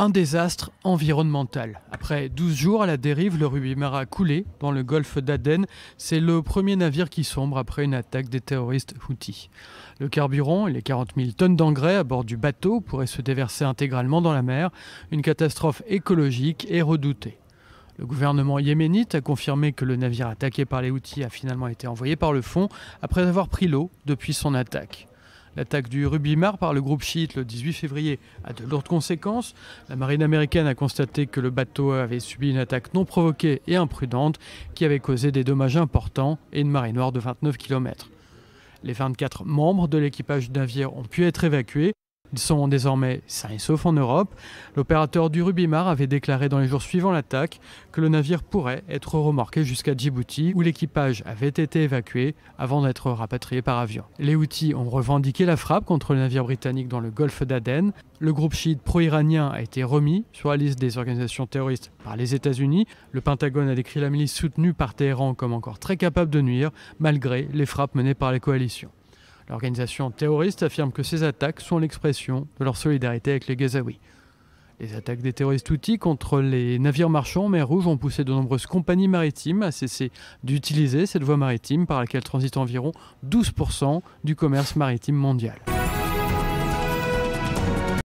Un désastre environnemental. Après 12 jours à la dérive, le Rubimara a coulé dans le golfe d'Aden. C'est le premier navire qui sombre après une attaque des terroristes Houthis. Le carburant et les 40 000 tonnes d'engrais à bord du bateau pourraient se déverser intégralement dans la mer. Une catastrophe écologique est redoutée. Le gouvernement yéménite a confirmé que le navire attaqué par les Houthis a finalement été envoyé par le fond après avoir pris l'eau depuis son attaque. L'attaque du Rubimar par le groupe chiite le 18 février a de lourdes conséquences. La marine américaine a constaté que le bateau avait subi une attaque non provoquée et imprudente qui avait causé des dommages importants et une marée noire de 29 km. Les 24 membres de l'équipage du navire ont pu être évacués. Ils sont désormais sains et saufs en Europe. L'opérateur du Rubimar avait déclaré dans les jours suivants l'attaque que le navire pourrait être remorqué jusqu'à Djibouti, où l'équipage avait été évacué avant d'être rapatrié par avion. Les Houthis ont revendiqué la frappe contre le navire britannique dans le golfe d'Aden. Le groupe chiite pro-iranien a été remis sur la liste des organisations terroristes par les États-Unis. Le Pentagone a décrit la milice soutenue par Téhéran comme encore très capable de nuire, malgré les frappes menées par les coalitions. L'organisation terroriste affirme que ces attaques sont l'expression de leur solidarité avec les Gazaouis. Les attaques des terroristes outils contre les navires marchands en mer Rouge ont poussé de nombreuses compagnies maritimes à cesser d'utiliser cette voie maritime par laquelle transitent environ 12% du commerce maritime mondial.